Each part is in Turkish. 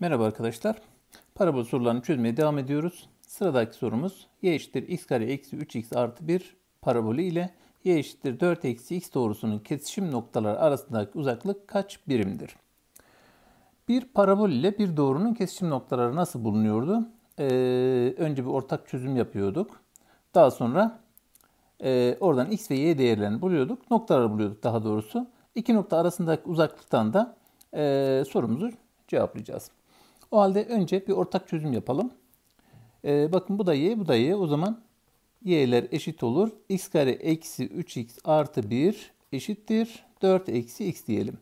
Merhaba arkadaşlar. Parabol sorularını çözmeye devam ediyoruz. Sıradaki sorumuz y eşittir x kare eksi 3x artı 1 parabolü ile y eşittir 4 eksi x doğrusunun kesişim noktaları arasındaki uzaklık kaç birimdir? Bir parabol ile bir doğrunun kesişim noktaları nasıl bulunuyordu? Ee, önce bir ortak çözüm yapıyorduk. Daha sonra e, oradan x ve y değerlerini buluyorduk. Noktaları buluyorduk daha doğrusu. İki nokta arasındaki uzaklıktan da e, sorumuzu cevaplayacağız. O halde önce bir ortak çözüm yapalım. Ee, bakın bu da y, bu da y. O zaman y'ler eşit olur. x kare eksi 3x artı 1 eşittir. 4 eksi x diyelim.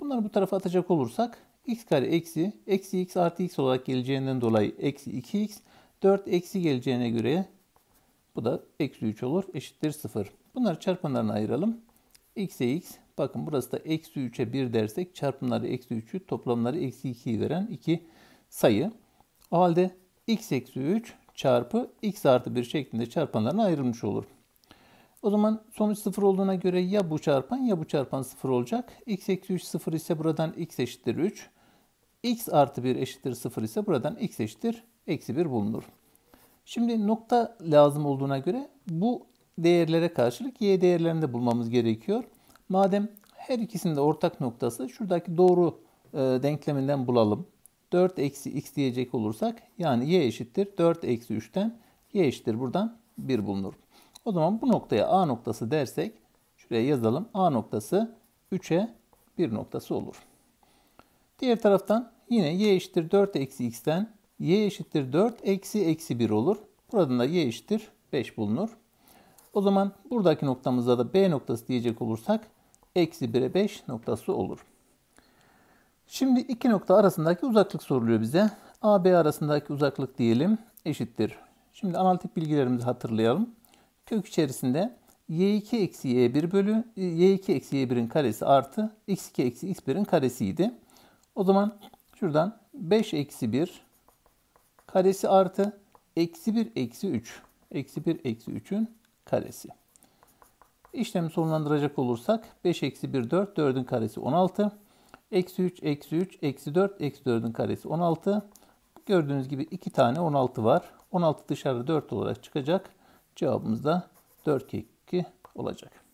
Bunları bu tarafa atacak olursak x kare eksi eksi x artı x olarak geleceğinden dolayı eksi 2x 4 eksi geleceğine göre bu da eksi 3 olur eşittir 0. Bunları çarpanlarına ayıralım x'e x bakın burası da eksi 3'e 1 dersek çarpımları eksi 3'ü toplamları eksi 2'yi veren 2 sayı. O halde x eksi 3 çarpı x artı 1 şeklinde çarpanlarına ayrılmış olur. O zaman sonuç 0 olduğuna göre ya bu çarpan ya bu çarpan 0 olacak. x eksi 3 0 ise buradan x eşittir 3. x artı 1 eşittir 0 ise buradan x eşittir eksi 1 bulunur. Şimdi nokta lazım olduğuna göre bu değerlere karşılık y değerlerini de bulmamız gerekiyor. Madem her ikisinin de ortak noktası şuradaki doğru e, denkleminden bulalım. 4 eksi x diyecek olursak yani y eşittir 4 eksi 3'ten y eşittir buradan 1 bulunur. O zaman bu noktaya a noktası dersek şuraya yazalım. a noktası 3'e 1 noktası olur. Diğer taraftan yine y eşittir 4 eksi x'ten y eşittir 4 eksi eksi 1 olur. Buradan da y eşittir 5 bulunur. O zaman buradaki noktamızda da B noktası diyecek olursak eksi 1'e 5 noktası olur. Şimdi iki nokta arasındaki uzaklık soruluyor bize. AB arasındaki uzaklık diyelim eşittir. Şimdi analitik bilgilerimizi hatırlayalım. Kök içerisinde y2 eksi y1 bölü e, y2 eksi y1'in karesi artı x2 eksi x1'in karesiydi. O zaman şuradan 5 eksi 1 karesi artı eksi 1 eksi 3 eksi 1 eksi 3'ün karesi. İşlemi sonlandıracak olursak 5 eksi 1 4 4'ün karesi 16. Eksi 3 eksi 3 eksi 4 eksi 4'ün karesi 16. Gördüğünüz gibi 2 tane 16 var. 16 dışarı 4 olarak çıkacak. Cevabımız da 4 kek 2 olacak.